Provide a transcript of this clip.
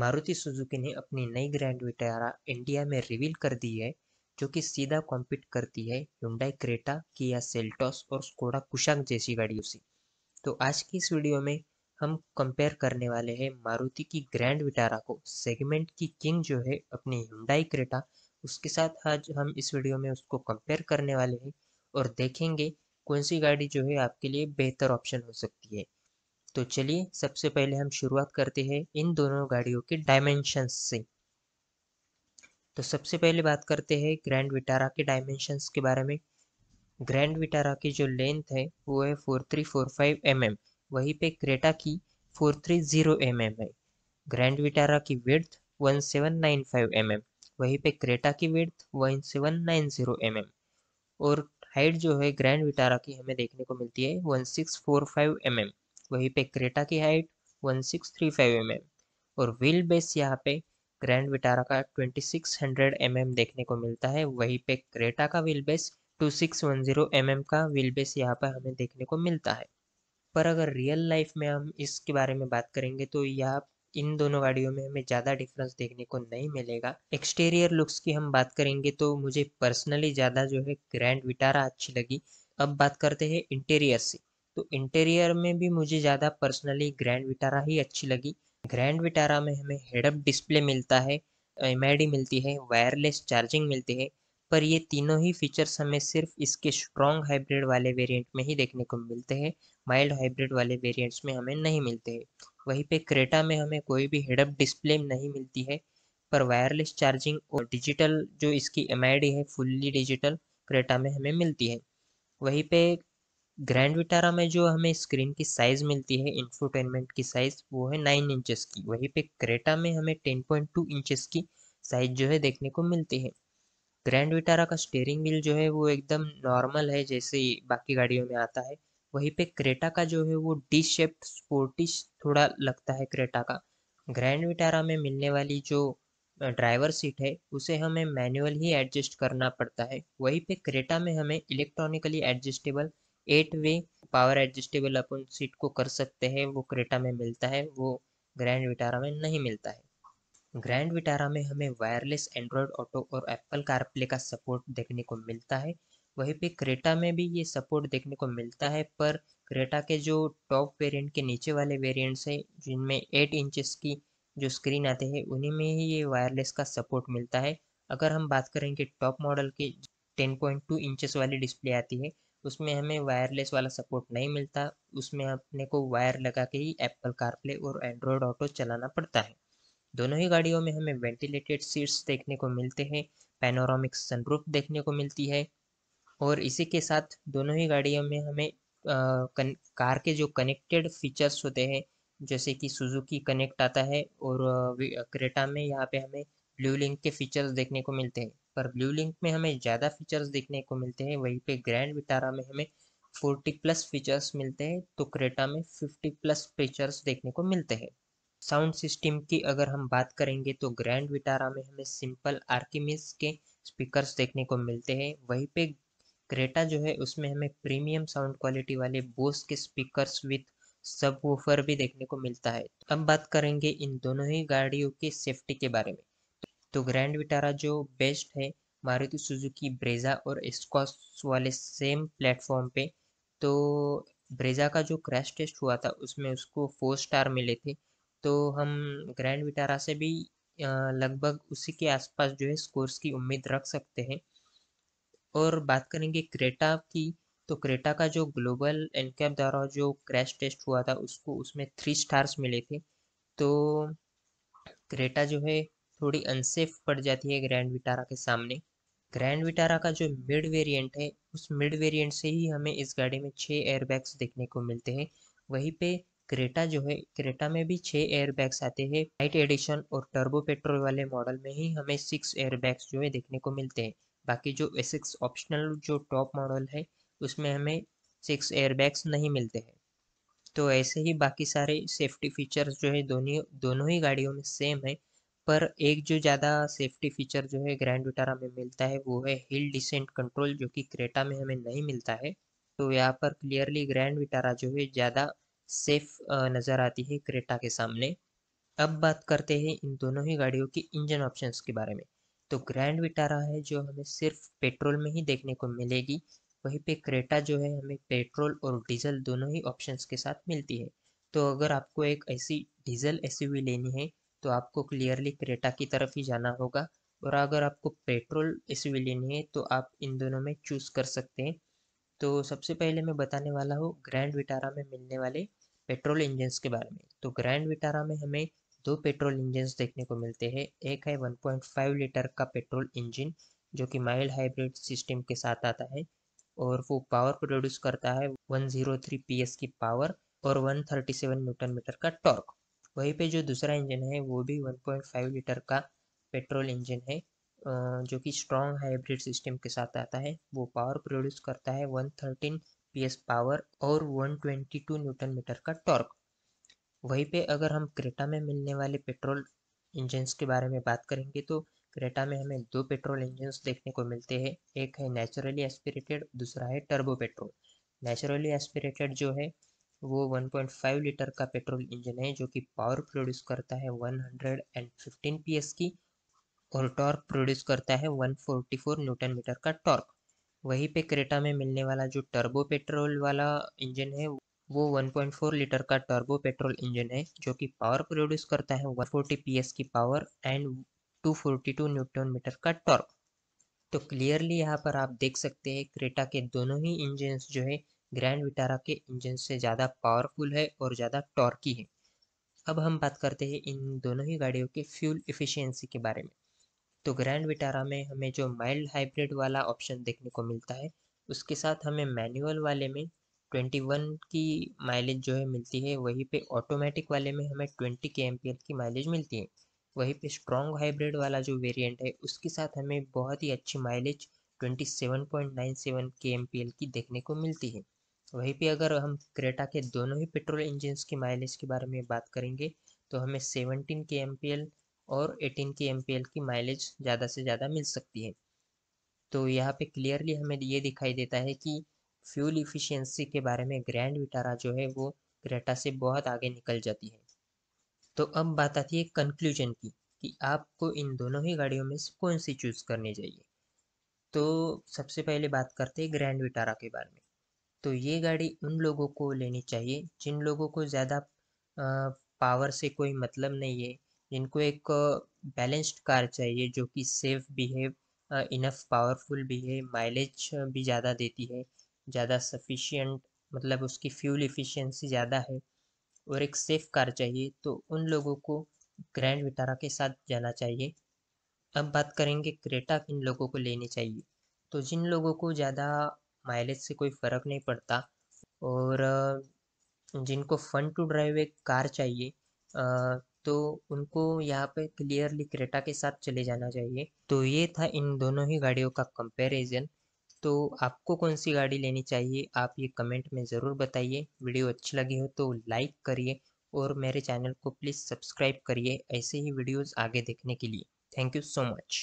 Maruti Suzuki ने अपनी नई ग्रैंड विटारा इंडिया में रिवील कर दी है जो कि सीधा कॉम्पीट करती है हुंडई क्रेटा किया सेल्टोस और स्कोडा कुशांग जैसी गाड़ियों से तो आज की इस वीडियो में हम कंपेयर करने वाले हैं मारुति की ग्रैंड विटारा को सेगमेंट की किंग जो है अपनी हुंडई क्रेटा उसके साथ आज हम इस वीडियो में उसको कंपेयर करने वाले हैं और देखेंगे कौन सी गाड़ी जो है आपके लिए बेहतर ऑप्शन हो सकती है तो चलिए सबसे पहले हम शुरुआत करते हैं इन दोनों गाड़ियों के डायमेंशंस से तो सबसे पहले बात करते हैं ग्रैंड विटारा के डायमेंशंस के बारे में ग्रैंड विटारा की जो लेंथ है वो है four three four five M M वहीं पे क्रेटा की four three zero M M है ग्रैंड विटारा की width one seven nine five M M वहीं पे क्रेटा की width one seven nine zero M M और हाइट जो है ग्रैंड विटारा की हमें देखने को मिलती है one six four five M M वहीं पे क्रेटा की height one six three five M M और व्हील बेस यहाँ पे ग्रैंड विटारा का twenty six hundred M M देखने को मिलता है वहीं पे क्रेटा का wheel base two six one zero M M का व्हील बेस यहाँ पर हमें देखने को मिलता है पर अगर रियल लाइफ में हम इसके बारे में बात करेंगे तो यह इन दोनों गाड़ियों में हमें ज़्यादा डिफरेंस देखने को नहीं मिलेगा एक्सटीरियर लुक्स की हम बात करेंगे तो मुझे पर्सनली ज़्यादा जो है ग्रैंड विटारा अच्छी लगी अब बात करते हैं इंटीरियर से तो इंटीरियर में भी मुझे ज़्यादा पर्सनली ग्रैंड विटारा ही अच्छी लगी ग्रैंड विटारा में हमें हेडअप डिस्प्ले मिलता है एम मिलती है वायरलेस चार्जिंग मिलती है पर ये तीनों ही फीचर्स हमें सिर्फ इसके स्ट्रॉन्ग हाइब्रिड वाले वेरिएंट में ही देखने को मिलते हैं माइल्ड हाइब्रिड वाले वेरिएंट्स में हमें नहीं मिलते हैं वहीं पे क्रेटा में हमें कोई भी हेडअप डिस्प्ले नहीं मिलती है पर वायरलेस चार्जिंग और डिजिटल जो इसकी एम है फुल्ली डिजिटल क्रेटा में हमें मिलती है वहीं पे ग्रैंड विटारा में जो हमें स्क्रीन की साइज़ मिलती है इंफोटेनमेंट की साइज़ वो है नाइन इंचेस की वहीं पे क्रेटा में हमें टेन पॉइंट टू इंचेस की साइज़ जो है देखने को मिलती है ग्रैंड विटारा का स्टेयरिंग व्हील जो है वो एकदम नॉर्मल है जैसे बाकी गाड़ियों में आता है वहीं पे क्रेटा का जो है वो डी शेप्ड स्पोर्टिश थोड़ा लगता है क्रेटा का ग्रैंड विटारा में मिलने वाली जो ड्राइवर सीट है उसे हमें मैनुअल ही एडजस्ट करना पड़ता है वहीं पे क्रेटा में हमें electronically adjustable eight way power adjustable अपन सीट को कर सकते हैं वो क्रेटा में मिलता है वो ग्रैंड विटारा में नहीं मिलता है ग्रैंड विटारा में हमें वायरलेस एंड्रॉयड ऑटो और एप्पल कारप्ले का सपोर्ट देखने को मिलता है वहीं पे क्रेटा में भी ये सपोर्ट देखने को मिलता है पर क्रेटा के जो टॉप वेरिएंट के नीचे वाले वेरिएंट्स हैं जिनमें एट इंचेस की जो स्क्रीन आते हैं उन्हीं में ही ये वायरलेस का सपोर्ट मिलता है अगर हम बात करेंगे टॉप मॉडल के टू इंचेस वाली डिस्प्ले आती है उसमें हमें वायरलेस वाला सपोर्ट नहीं मिलता उसमें अपने को वायर लगा के ही एप्पल कारप्ले और एंड्रॉयड ऑटो चलाना पड़ता है दोनों ही गाड़ियों में हमें वेंटिलेटेड सीट्स देखने को मिलते हैं पैनोरामिक सनरूफ देखने को मिलती है और इसी के साथ दोनों ही गाड़ियों में हमें आ, कन, कार के जो कनेक्टेड फीचर्स होते हैं जैसे कि सुजुकी कनेक्ट आता है और क्रेटा में यहाँ पे हमें ब्लू लिंक के फीचर्स देखने को मिलते हैं पर ब्लू लिंक में हमें ज़्यादा फीचर्स देखने को मिलते हैं वहीं पे ग्रैंड विटारा में हमें फोर्टी प्लस फीचर्स मिलते हैं तो क्रेटा में फिफ्टी प्लस फीचर्स देखने को मिलते हैं साउंड सिस्टम की अगर हम बात करेंगे तो ग्रैंड विटारा में हमें सिंपल आर्किमिस के स्पीकर्स देखने को मिलते हैं वहीं पे क्रेटा जो है उसमें हमें प्रीमियम साउंड क्वालिटी वाले बोस के स्पीकर्स विथ सब वूफर भी देखने को मिलता है अब बात करेंगे इन दोनों ही गाड़ियों की सेफ्टी के बारे में तो ग्रैंड विटारा जो बेस्ट है मारुति सुजुकी ब्रेजा और स्कॉस वाले सेम प्लेटफॉर्म पे तो ब्रेजा का जो क्रैश टेस्ट हुआ था उसमें उसको फोर स्टार मिले थे तो हम ग्रैंड विटारा से भी लगभग उसी के आसपास जो है स्कोर्स की उम्मीद रख सकते हैं और बात करेंगे क्रेटा की तो क्रेटा का जो ग्लोबल एनकैप द्वारा जो क्रैश टेस्ट हुआ था उसको उसमें थ्री स्टार्स मिले थे तो क्रेटा जो है थोड़ी अनसेफ पड़ जाती है ग्रैंड विटारा के सामने ग्रैंड विटारा का जो मिड वेरिएंट है उस मिड वेरिएंट से ही हमें इस गाड़ी में छः एयरबैग्स देखने को मिलते हैं वहीं पे क्रेटा जो है क्रेटा में भी छः एयरबैग्स आते हैं नाइट एडिशन और टर्बो पेट्रोल वाले मॉडल में ही हमें सिक्स एयरबैग्स जो है देखने को मिलते हैं बाकी जो सिक्स ऑप्शनल जो टॉप मॉडल है उसमें हमें सिक्स एयरबैग्स नहीं मिलते हैं तो ऐसे ही बाकी सारे सेफ्टी फीचर्स जो है दोनों दोनों ही गाड़ियों में सेम है पर एक जो ज़्यादा सेफ्टी फीचर जो है ग्रैंड विटारा में मिलता है वो है हिल डिसेंट कंट्रोल जो कि क्रेटा में हमें नहीं मिलता है तो यहाँ पर क्लियरली ग्रैंड विटारा जो है ज़्यादा सेफ नज़र आती है क्रेटा के सामने अब बात करते हैं इन दोनों ही गाड़ियों की इंजन ऑप्शंस के बारे में तो ग्रैंड विटारा है जो हमें सिर्फ पेट्रोल में ही देखने को मिलेगी वहीं पे क्रेटा जो है हमें पेट्रोल और डीजल दोनों ही ऑप्शंस के साथ मिलती है तो अगर आपको एक ऐसी डीजल एसयूवी लेनी है तो आपको क्लियरली क्रेटा की तरफ ही जाना होगा और अगर आपको पेट्रोल एस नहीं है तो आप इन दोनों में चूज़ कर सकते हैं तो सबसे पहले मैं बताने वाला हूँ ग्रैंड विटारा में मिलने वाले पेट्रोल इंजन्स के बारे में तो ग्रैंड विटारा में हमें दो पेट्रोल इंजन्स देखने को मिलते हैं एक है 1.5 लीटर का पेट्रोल इंजन जो कि माइल्ड हाइब्रिड सिस्टम के साथ आता है और वो पावर प्रोड्यूस करता है 103 पीएस की पावर और 137 न्यूटन मीटर का टॉर्क वहीं पे जो दूसरा इंजन है वो भी 1.5 लीटर का पेट्रोल इंजन है जो कि स्ट्रॉन्ग हाइब्रिड सिस्टम के साथ आता है वो पावर प्रोड्यूस करता है 113 पीएस पावर और 122 न्यूटन मीटर का टॉर्क वहीं पे अगर हम क्रेटा में मिलने वाले पेट्रोल इंजन्स के बारे में बात करेंगे तो क्रेटा में हमें दो पेट्रोल इंजन्स देखने को मिलते हैं एक है नेचुरली एस्पिरेटेड दूसरा है टर्बो पेट्रोल नेचुरली एस्पिरेटेड जो है वो 1.5 लीटर का पेट्रोल इंजन है जो कि पावर प्रोड्यूस करता है 115 पीएस की और टॉर्क प्रोड्यूस करता है 144 न्यूटन मीटर का टॉर्क वहीं पे क्रेटा में मिलने वाला जो टर्बो पेट्रोल वाला इंजन है वो 1.4 लीटर का टर्बो पेट्रोल इंजन है जो कि पावर प्रोड्यूस करता है 140 पीएस की पावर एंड 242 न्यूटन मीटर का टॉर्क तो क्लियरली यहाँ पर आप देख सकते हैं क्रेटा के दोनों ही इंजन जो है ग्रैंड विटारा के इंजन से ज़्यादा पावरफुल है और ज़्यादा टॉर्की है अब हम बात करते हैं इन दोनों ही गाड़ियों के फ्यूल इफ़िशियंसी के बारे में तो ग्रैंड विटारा में हमें जो माइल्ड हाइब्रिड वाला ऑप्शन देखने को मिलता है उसके साथ हमें मैनुअल वाले में 21 की माइलेज जो है मिलती है वहीं पे ऑटोमेटिक वाले में हमें 20 के एम की माइलेज मिलती है वहीं पे स्ट्रॉन्ग हाइब्रिड वाला जो वेरिएंट है उसके साथ हमें बहुत ही अच्छी माइलेज 27.97 के एम की देखने को मिलती है वहीं पे अगर हम क्रेटा के दोनों ही पेट्रोल इंजन के माइलेज के बारे में बात करेंगे तो हमें सेवनटीन के एम और एटीन के एम की माइलेज ज़्यादा से ज़्यादा मिल सकती है तो यहाँ पे क्लियरली हमें ये दिखाई देता है कि फ्यूल इफ़िशियंसी के बारे में ग्रैंड विटारा जो है वो क्रेटा से बहुत आगे निकल जाती है तो अब बात आती है कंक्लूजन की कि आपको इन दोनों ही गाड़ियों में से कौन सी चूज़ करनी चाहिए तो सबसे पहले बात करते हैं ग्रैंड विटारा के बारे में तो ये गाड़ी उन लोगों को लेनी चाहिए जिन लोगों को ज़्यादा पावर से कोई मतलब नहीं है जिनको एक बैलेंस्ड कार चाहिए जो कि सेफ भी है इनफ पावरफुल भी है माइलेज भी ज़्यादा देती है ज़्यादा सफिशियंट मतलब उसकी फ्यूल इफिशेंसी ज़्यादा है और एक सेफ कार चाहिए तो उन लोगों को ग्रैंड विटारा के साथ जाना चाहिए अब बात करेंगे क्रेटा किन लोगों को लेनी चाहिए तो जिन लोगों को ज़्यादा माइलेज से कोई फ़र्क नहीं पड़ता और जिनको फन टू ड्राइव एक कार चाहिए तो उनको यहाँ पे क्लियरली क्रेटा के साथ चले जाना चाहिए तो ये था इन दोनों ही गाड़ियों का कंपैरिजन तो आपको कौन सी गाड़ी लेनी चाहिए आप ये कमेंट में ज़रूर बताइए वीडियो अच्छी लगी हो तो लाइक करिए और मेरे चैनल को प्लीज़ सब्सक्राइब करिए ऐसे ही वीडियोज़ आगे देखने के लिए थैंक यू सो मच